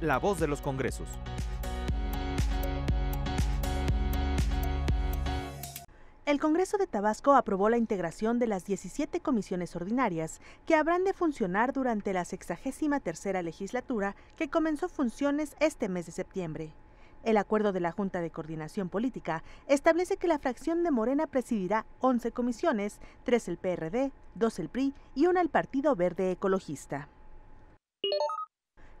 La voz de los congresos. El Congreso de Tabasco aprobó la integración de las 17 comisiones ordinarias que habrán de funcionar durante la 63 legislatura que comenzó funciones este mes de septiembre. El acuerdo de la Junta de Coordinación Política establece que la fracción de Morena presidirá 11 comisiones, 3 el PRD, 2 el PRI y una el Partido Verde Ecologista.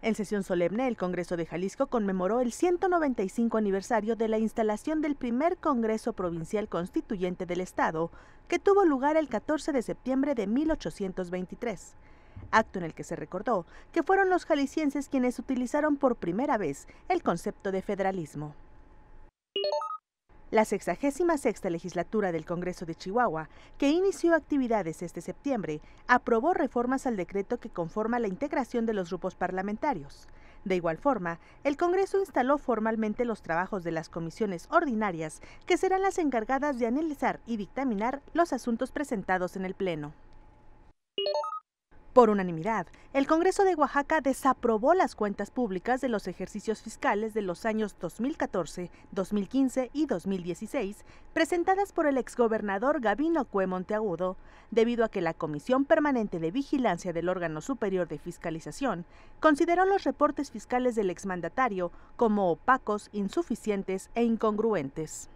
En sesión solemne, el Congreso de Jalisco conmemoró el 195 aniversario de la instalación del primer Congreso Provincial Constituyente del Estado, que tuvo lugar el 14 de septiembre de 1823, acto en el que se recordó que fueron los jaliscienses quienes utilizaron por primera vez el concepto de federalismo. La 66 legislatura del Congreso de Chihuahua, que inició actividades este septiembre, aprobó reformas al decreto que conforma la integración de los grupos parlamentarios. De igual forma, el Congreso instaló formalmente los trabajos de las comisiones ordinarias, que serán las encargadas de analizar y dictaminar los asuntos presentados en el Pleno. Por unanimidad, el Congreso de Oaxaca desaprobó las cuentas públicas de los ejercicios fiscales de los años 2014, 2015 y 2016, presentadas por el exgobernador Gabino Cue Monteagudo, debido a que la Comisión Permanente de Vigilancia del órgano superior de fiscalización consideró los reportes fiscales del exmandatario como opacos, insuficientes e incongruentes.